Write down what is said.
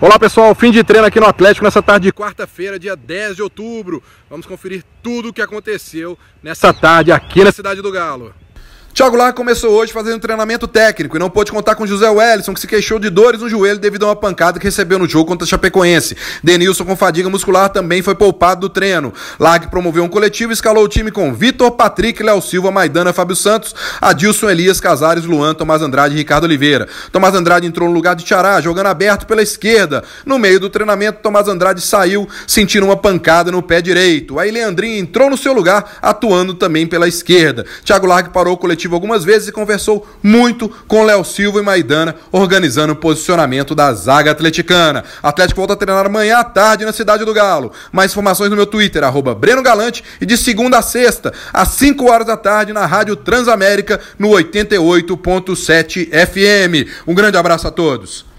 Olá pessoal, fim de treino aqui no Atlético nessa tarde de quarta-feira, dia 10 de outubro. Vamos conferir tudo o que aconteceu nessa tarde aqui na Cidade do Galo. Thiago Lar começou hoje fazendo treinamento técnico e não pôde contar com José Wellison, que se queixou de dores no joelho devido a uma pancada que recebeu no jogo contra Chapecoense. Denilson, com fadiga muscular, também foi poupado do treino. Largue promoveu um coletivo e escalou o time com Vitor, Patrick, Léo Silva, Maidana, Fábio Santos, Adilson Elias, Casares, Luan, Tomás Andrade e Ricardo Oliveira. Tomás Andrade entrou no lugar de Tiará, jogando aberto pela esquerda. No meio do treinamento, Tomás Andrade saiu, sentindo uma pancada no pé direito. Aí Leandrinho entrou no seu lugar, atuando também pela esquerda. Thiago Largue parou o coletivo coletiva algumas vezes e conversou muito com Léo Silva e Maidana, organizando o posicionamento da zaga atleticana. Atlético volta a treinar amanhã à tarde na Cidade do Galo. Mais informações no meu Twitter, arroba Breno Galante, e de segunda a sexta, às 5 horas da tarde, na Rádio Transamérica, no 88.7 FM. Um grande abraço a todos.